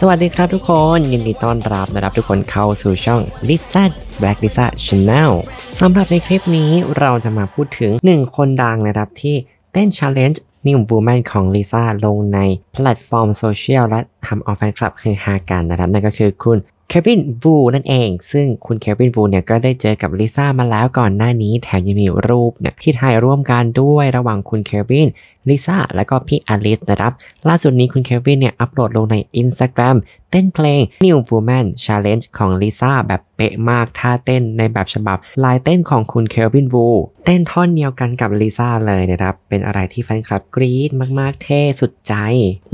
สวัสดีครับทุกคนยินดีต้อนรับนะครับทุกคนเข้าสู่ช่อง Lisa Black Lisa Channel สำหรับในคลิปนี้เราจะมาพูดถึง 1 คนดังนะครับที่เต้น Challenge นิวบูแมนของลิซ่าลงในแพลตฟอร์มโซเชียลและทำเอาแฟนคลับคือฮากันนะครับนั่นก็คือคุณเควินบูนั่นเอง ซึ่งคุณเควินบูเนี่ยก็ได้เจอกับลิซ่ามาแล้วก่อนหน้านี้แถมยังมีรูปเนี่ยที่ถ่ายร่วมกันด้วยระหว่างคุณเควินลิซ่าและก็พี่อลิส นะครับ ล่าสุดนี้คุณเควินเนี่ยอัปโหลดลงใน Instagram เต้นเพลง New Woman Challenge ของลิซ่าแบบเป๊ะมากท่าเต้นในแบบฉบับ ลายเต้นของคุณเควินวูเต้นท่อนเดียวกันกับลิซ่าเลยนะครับ เป็นอะไรที่แฟนคลับกรี๊ดมากๆ เท่สุดใจ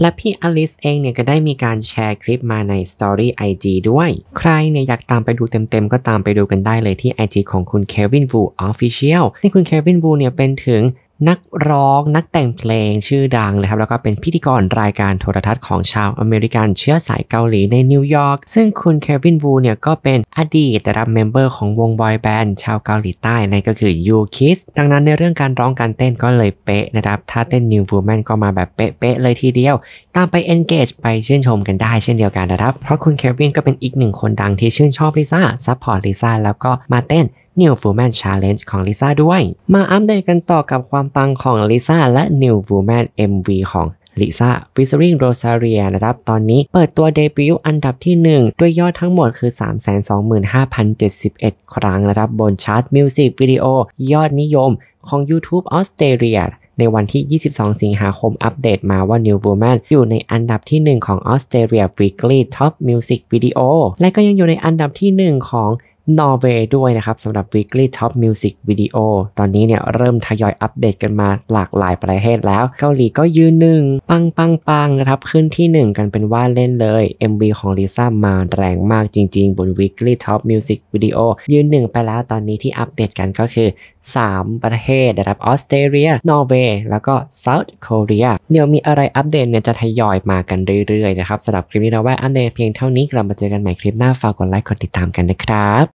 และพี่อลิสเองเนี่ยก็ได้มีการแชร์คลิปมาใน Story IG ด้วย ใครเนี่ยอยากตามไปดูเต็มๆ ก็ตามไปดูกันได้เลยที่ IG ของคุณเควินวูออฟฟิเชียลที่คุณเควินวูเนี่ยเป็นถึงนักร้องนักแต่งเพลงชื่อดังนะครับแล้วก็เป็นพิธีกรรายการโทรทัศน์ของชาวอเมริกันเชื้อสายเกาหลีในนิวยอร์กซึ่งคุณเควินวูเนี่ยก็เป็นอดีตรับเมมเบอร์ของวงบอยแบนด์ชาวเกาหลีใต้นั่นก็คือยูคิสดังนั้นในเรื่องการร้องการเต้นก็เลยเป๊ะนะครับถ้าเต้นนิว w ูแมนก็มาแบบเป๊ะ ๆ เลยทีเดียว ตามไปเอนเกจไปชื่นชมกันได้เช่นเดียวกันนะครับเพราะคุณเควินก็เป็นอีกหนึ่งคนดังที่ชื่นชอบลิซ่าซัพพอร์ตลิซ่าแล้วก็มาเต้น New ฟ o m a n Challenge ของลิซ่าด้วย มาอัปเดตกันต่อกับความปังของลิซ่าและ New น o m a n MV ของลิซ่าฟิซริงโรซาเรียนะครับตอนนี้ เปิดตัวเดบิวต์อันดับที่ 1 ด้วยยอดทั้งหมดคือ 325,071 ครั้ง นะครับบนชาร์ตมิวสิกวิดีโอยอดนิยมของ YouTube ออสเตรเลียในวันที่ 22 สิงหาคมอัปเดตมาว่า New Woman อยู่ในอันดับที่ 1 ของ Australia Weekly Top Music Video และก็ยังอยู่ในอันดับที่ 1 ของนอร์เวย์ด้วยนะครับสำหรับ weekly top music video ตอนนี้เนี่ยเริ่มทยอยอัปเดตกันมาหลากหลายประเทศแล้วเกาหลีก็ยืนหนึ่งปังปังปังนะครับขึ้นที่ 1 กันเป็นว่าเล่นเลย MV ของลิซ่ามาแรงมากจริงๆ บน weekly top music video ยืนหนึ่งไปแล้วตอนนี้ที่อัปเดตกันก็คือ 3 ประเทศนะครับออสเตรเลียนอร์เวย์ แล้วก็เซาท์ k o r e ลีเดี๋ยวมีอะไรอัปเดตเนี่ยจะทยอยมากันเรื่อยๆนะครับสำหรับคลิปนี้เราว่าอัปเดตเพียงเท่านี้กลับมาเจอกันใหม่คลิปหน้าฝากกดไลค์กดติดตามกันนะครับ